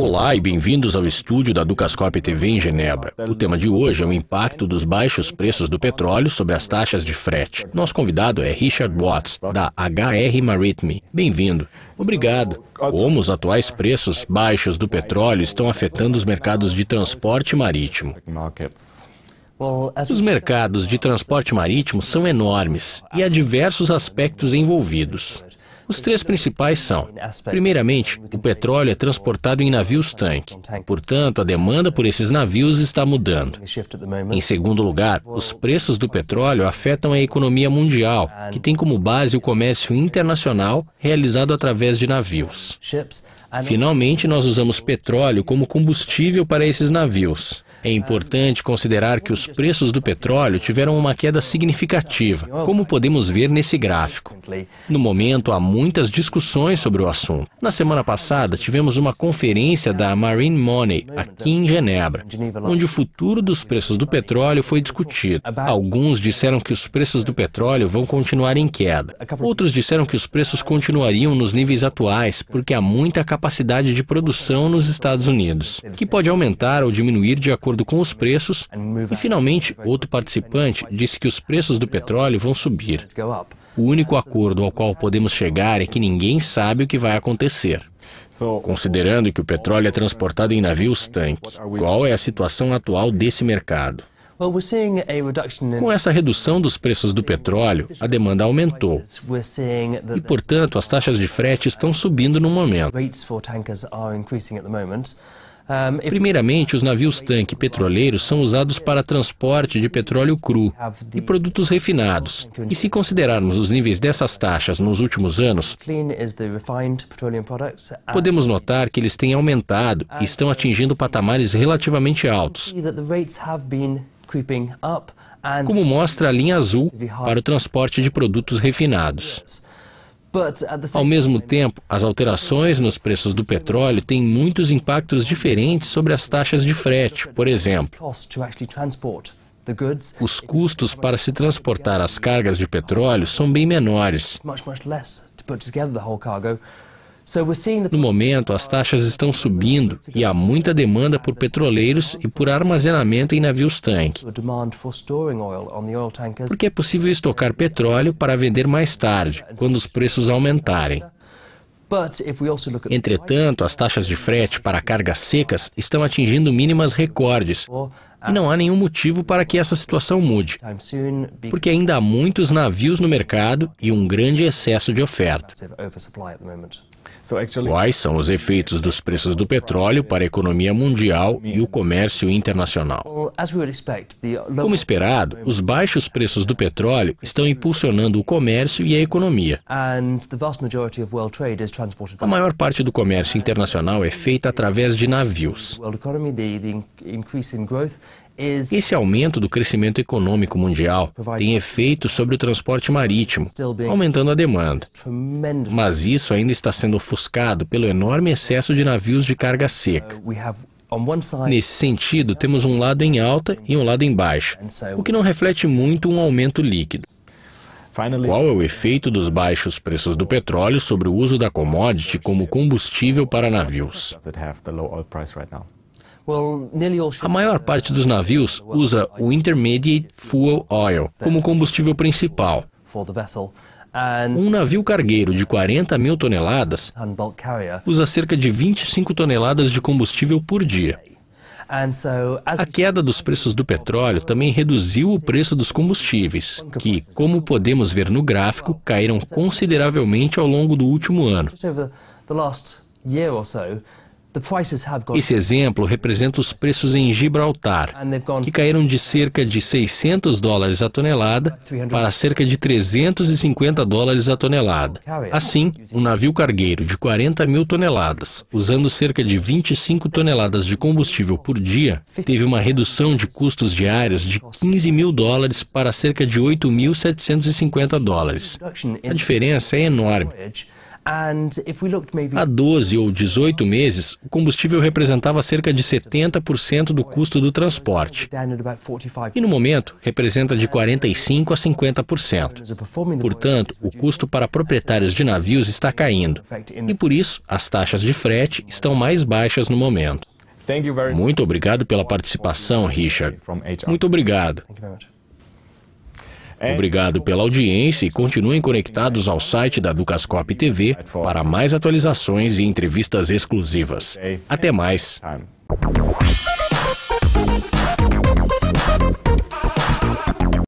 Olá e bem-vindos ao estúdio da Ducascorp TV em Genebra. O tema de hoje é o impacto dos baixos preços do petróleo sobre as taxas de frete. Nosso convidado é Richard Watts, da HR Maritime. Bem-vindo. Obrigado. Como os atuais preços baixos do petróleo estão afetando os mercados de transporte marítimo? Os mercados de transporte marítimo são enormes e há diversos aspectos envolvidos. Os três principais são: primeiramente, o petróleo é transportado em navios-tanque, portanto, a demanda por esses navios está mudando. Em segundo lugar, os preços do petróleo afetam a economia mundial, que tem como base o comércio internacional realizado através de navios. Finalmente, nós usamos petróleo como combustível para esses navios. É importante considerar que os preços do petróleo tiveram uma queda significativa, como podemos ver nesse gráfico. No momento, há muitas discussões sobre o assunto. Na semana passada, tivemos uma conferência da Marine Money, aqui em Genebra, onde o futuro dos preços do petróleo foi discutido. Alguns disseram que os preços do petróleo vão continuar em queda. Outros disseram que os preços continuariam nos níveis atuais, porque há muita capacidade de produção nos Estados Unidos, que pode aumentar ou diminuir de acordo acordo com os preços. E, finalmente, outro participante disse que os preços do petróleo vão subir. O único acordo ao qual podemos chegar é que ninguém sabe o que vai acontecer. Considerando que o petróleo é transportado em navios tanque, qual é a situação atual desse mercado? Com essa redução dos preços do petróleo, a demanda aumentou. E, portanto, as taxas de frete estão subindo no momento. Primeiramente, os navios-tanque petroleiros são usados para transporte de petróleo cru e produtos refinados. E se considerarmos os níveis dessas taxas nos últimos anos, podemos notar que eles têm aumentado e estão atingindo patamares relativamente altos. Como mostra a linha azul para o transporte de produtos refinados. Ao mesmo tempo, as alterações nos preços do petróleo têm muitos impactos diferentes sobre as taxas de frete, por exemplo. Os custos para se transportar as cargas de petróleo são bem menores. No momento, as taxas estão subindo e há muita demanda por petroleiros e por armazenamento em navios-tanque, porque é possível estocar petróleo para vender mais tarde, quando os preços aumentarem. Entretanto, as taxas de frete para cargas secas estão atingindo mínimas recordes e não há nenhum motivo para que essa situação mude, porque ainda há muitos navios no mercado e um grande excesso de oferta. Quais são os efeitos dos preços do petróleo para a economia mundial e o comércio internacional? Como esperado, os baixos preços do petróleo estão impulsionando o comércio e a economia. A maior parte do comércio internacional é feita através de navios. Esse aumento do crescimento econômico mundial tem efeito sobre o transporte marítimo, aumentando a demanda. Mas isso ainda está sendo ofuscado pelo enorme excesso de navios de carga seca. Uh, Nesse sentido, temos um lado em alta e um lado em baixa, o que não reflete muito um aumento líquido. Qual é o efeito dos baixos preços do petróleo sobre o uso da commodity como combustível para navios? A maior parte dos navios usa o Intermediate Fuel Oil como combustível principal. Um navio cargueiro de 40 mil toneladas usa cerca de 25 toneladas de combustível por dia. A queda dos preços do petróleo também reduziu o preço dos combustíveis, que, como podemos ver no gráfico, caíram consideravelmente ao longo do último ano. Esse exemplo representa os preços em Gibraltar, que caíram de cerca de 600 dólares a tonelada para cerca de 350 dólares a tonelada. Assim, um navio cargueiro de 40 mil toneladas, usando cerca de 25 toneladas de combustível por dia, teve uma redução de custos diários de 15 mil dólares para cerca de 8.750 dólares. A diferença é enorme. Há 12 ou 18 meses, o combustível representava cerca de 70% do custo do transporte. E no momento, representa de 45% a 50%. Portanto, o custo para proprietários de navios está caindo. E por isso, as taxas de frete estão mais baixas no momento. Muito obrigado pela participação, Richard. Muito obrigado. É. Obrigado pela audiência e continuem conectados ao site da Ducascop TV para mais atualizações e entrevistas exclusivas. Até mais!